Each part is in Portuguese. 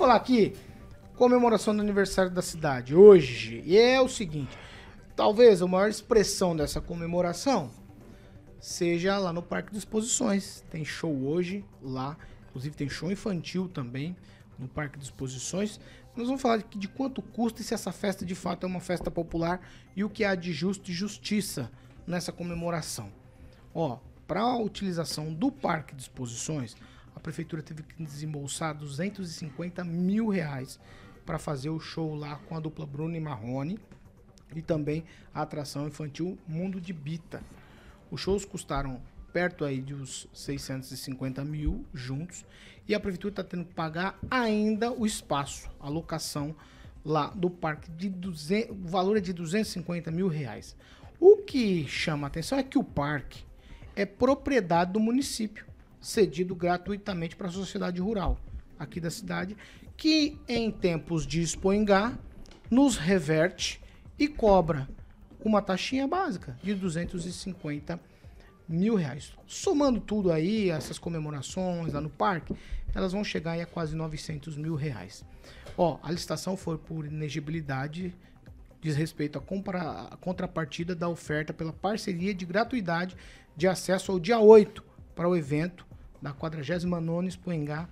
falar aqui, comemoração do aniversário da cidade hoje. E é o seguinte, talvez a maior expressão dessa comemoração seja lá no Parque de Exposições. Tem show hoje lá, inclusive tem show infantil também no Parque de Exposições. Nós vamos falar de, de quanto custa e se essa festa de fato é uma festa popular e o que há de justo e justiça nessa comemoração. Ó, para a utilização do Parque de Exposições, a prefeitura teve que desembolsar 250 mil reais para fazer o show lá com a dupla Bruno e Marrone e também a atração infantil Mundo de Bita. Os shows custaram perto aí de uns 650 mil juntos e a prefeitura está tendo que pagar ainda o espaço, a locação lá do parque de 200, o valor é de 250 mil reais. O que chama atenção é que o parque é propriedade do município cedido gratuitamente para a sociedade rural aqui da cidade, que em tempos de expoingá nos reverte e cobra uma taxinha básica de 250 mil reais. Somando tudo aí, essas comemorações lá no parque, elas vão chegar aí a quase 900 mil reais. Ó, a licitação foi por inegibilidade, diz respeito à, compra, à contrapartida da oferta pela parceria de gratuidade de acesso ao dia 8 para o evento da 49 Expoengá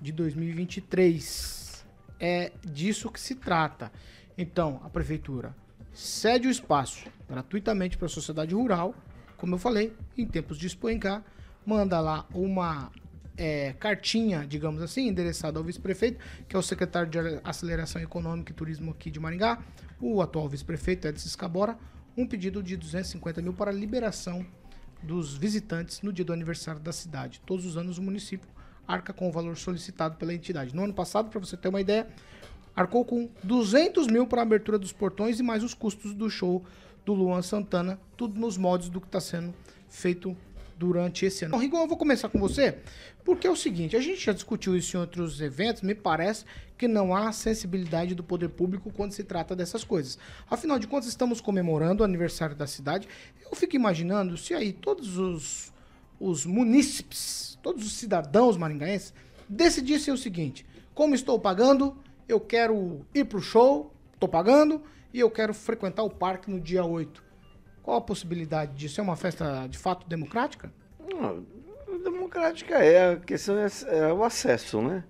de 2023. É disso que se trata. Então, a prefeitura cede o espaço gratuitamente para a sociedade rural, como eu falei, em tempos de Expoengá, manda lá uma é, cartinha, digamos assim, endereçada ao vice-prefeito, que é o secretário de Aceleração Econômica e Turismo aqui de Maringá, o atual vice-prefeito Edson Escabora, um pedido de 250 mil para liberação dos visitantes no dia do aniversário da cidade. Todos os anos o município arca com o valor solicitado pela entidade. No ano passado, para você ter uma ideia, arcou com 200 mil para a abertura dos portões e mais os custos do show do Luan Santana, tudo nos moldes do que está sendo feito durante esse ano. Bom, Rigon, eu vou começar com você, porque é o seguinte, a gente já discutiu isso em outros eventos, me parece que não há sensibilidade do poder público quando se trata dessas coisas. Afinal de contas, estamos comemorando o aniversário da cidade. Eu fico imaginando se aí todos os, os munícipes, todos os cidadãos maringaenses decidissem o seguinte, como estou pagando, eu quero ir pro show, estou pagando, e eu quero frequentar o parque no dia 8. Qual a possibilidade disso? É uma festa de fato democrática? Não, democrática é. A questão é, é, o acesso, né?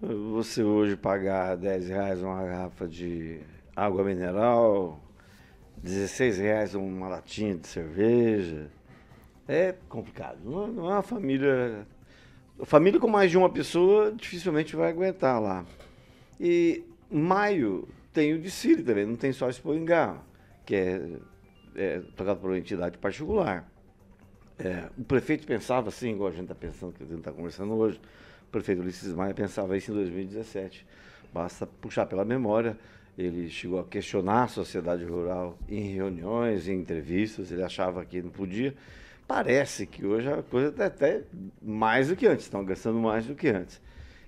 Você hoje pagar 10 reais uma garrafa de água mineral, 16 reais uma latinha de cerveja. É complicado. Não, não é uma família. Família com mais de uma pessoa dificilmente vai aguentar lá. E maio tem o desfile também, não tem só Expoingá, que é é, tocado por uma entidade particular. É, o prefeito pensava assim, igual a gente está pensando, que a gente está conversando hoje, o prefeito Ulisses Maia pensava isso em 2017. Basta puxar pela memória, ele chegou a questionar a sociedade rural em reuniões, em entrevistas, ele achava que não podia. Parece que hoje a coisa está até mais do que antes, estão gastando mais do que antes.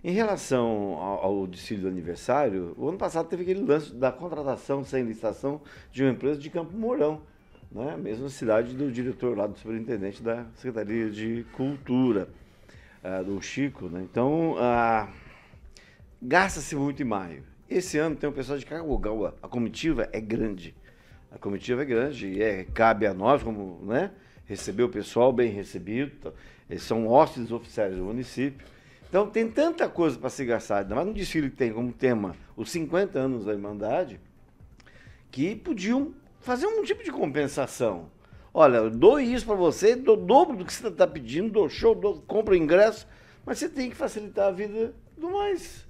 Em relação ao, ao desfile do aniversário, o ano passado teve aquele lance da contratação sem licitação de uma empresa de Campo Mourão, né? mesma cidade do diretor lá, do superintendente da Secretaria de Cultura, uh, do Chico. Né? Então, uh, gasta-se muito em maio. Esse ano tem o pessoal de Caguagal, a comitiva é grande. A comitiva é grande e é, cabe a nós, como, né? Receber o pessoal bem recebido. Eles são hóspedes oficiais do município. Então tem tanta coisa para se gastar, mas no desfile que tem como tema os 50 anos da Irmandade, que podiam fazer um tipo de compensação. Olha, eu dou isso para você, dou dobro do que você está pedindo, dou show, dou, compro ingresso, mas você tem que facilitar a vida do mais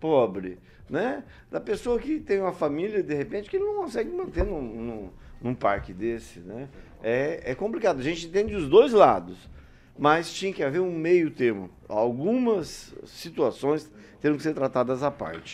pobre, né? Da pessoa que tem uma família, de repente, que não consegue manter num, num, num parque desse, né? É, é complicado. A gente entende os dois lados mas tinha que haver um meio termo. Algumas situações terão que ser tratadas à parte.